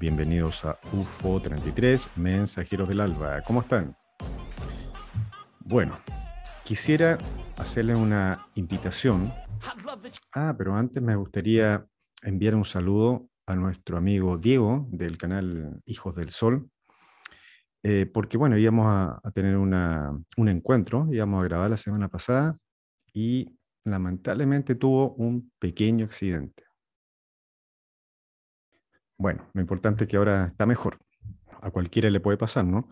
bienvenidos a UFO 33, Mensajeros del Alba. ¿Cómo están? Bueno, quisiera hacerle una invitación. Ah, pero antes me gustaría enviar un saludo a nuestro amigo Diego del canal Hijos del Sol, eh, porque bueno, íbamos a, tener un encuentro, íbamos a grabar la semana pasada y lamentablemente tuvo un pequeño accidente. Bueno, lo importante es que ahora está mejor. A cualquiera le puede pasar, ¿no?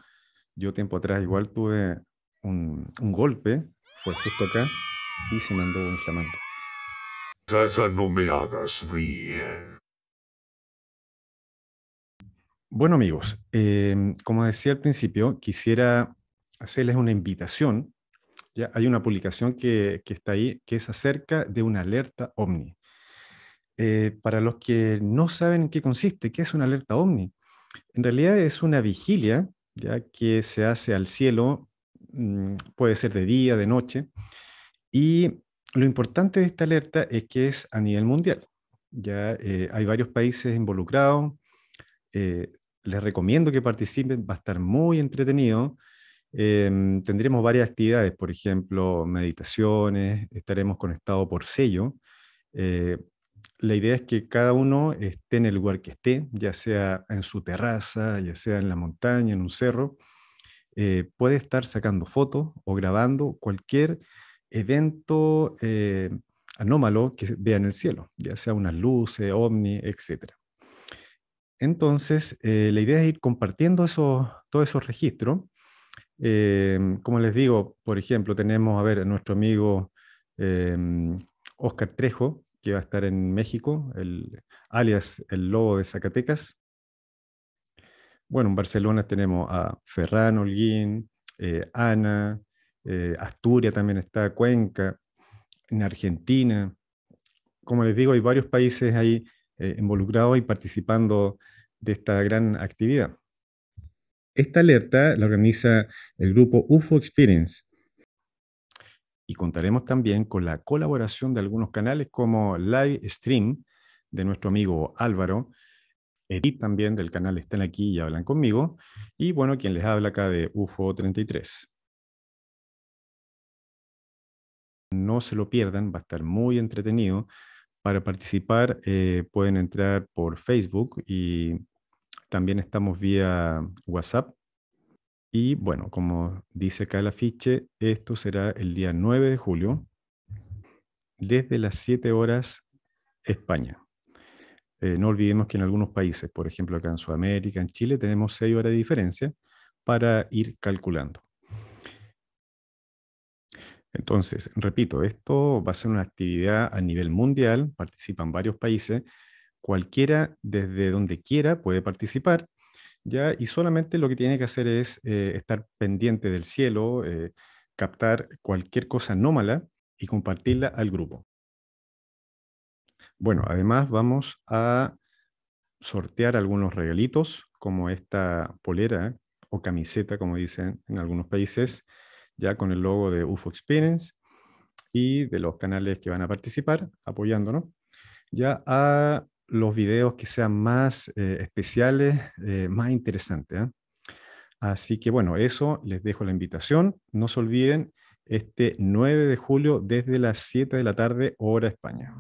Yo tiempo atrás igual tuve un, golpe, fue justo acá, y se mandó llamando. Tata, no me hagas Bueno amigos, em, como decía al principio, quisiera hacerles una invitación. Ya hay una publicación que, que, está ahí que es acerca de una alerta OVNI. Eh, para los que no saben en qué consiste, qué es una alerta ovni. En realidad es una vigilia, ya que se hace al cielo, mm, puede ser de día, de noche, y lo importante de esta alerta es que es a nivel mundial. Ya eh, hay varios países involucrados. Eh, les recomiendo que participen, va a estar muy entretenido. Em, tendremos varias actividades, por ejemplo, meditaciones, estaremos conectados por sello la idea es que cada uno esté en el lugar que esté, ya sea en su terraza, ya sea en la montaña, en un cerro, eh, puede estar sacando fotos o grabando cualquier evento eh, anómalo que vea en el cielo, ya sea unas luces, ovni, etc. Entonces, eh, la idea es ir compartiendo todos esos registros. como les digo, por ejemplo, tenemos, a ver, a nuestro amigo Oscar Trejo, que va a estar en México, el, alias el Lobo de Zacatecas. Bueno, en Barcelona tenemos a Ferran, Holguín, eh, Ana, eh, Asturias también está, Cuenca, en Argentina. Como les digo, hay varios países ahí eh, involucrados y participando de esta gran actividad. Esta alerta la organiza el grupo UFO Experience, y contaremos también con la colaboración de algunos canales como Live Stream de nuestro amigo Álvaro, Edith también del canal Están aquí y hablan conmigo, y bueno, quien les habla acá de UFO 33. No se lo pierdan, va a estar muy entretenido. Para participar eh, pueden entrar por Facebook y también estamos vía WhatsApp y bueno, como dice acá el afiche, esto será el día 9 de julio, desde las 7 horas España. Eh, no olvidemos que en algunos países, por ejemplo acá en Sudamérica, en Chile, tenemos 6 horas de diferencia para ir calculando. Entonces, repito, esto va a ser una actividad a nivel mundial, participan varios países, cualquiera desde donde quiera puede participar ¿ya? Y solamente lo que tiene que hacer es eh, estar pendiente del cielo, eh, captar cualquier cosa anómala y compartirla al grupo. Bueno, además vamos a sortear algunos regalitos, como esta polera o camiseta, como dicen en algunos países, ya con el logo de UFO Experience y de los canales que van a participar apoyándonos. Ya a los videos que sean más eh, especiales, eh, más interesantes. ¿ah? Así que bueno, eso les dejo la invitación. No se olviden, este 9 de julio desde las 7 de la tarde, hora España.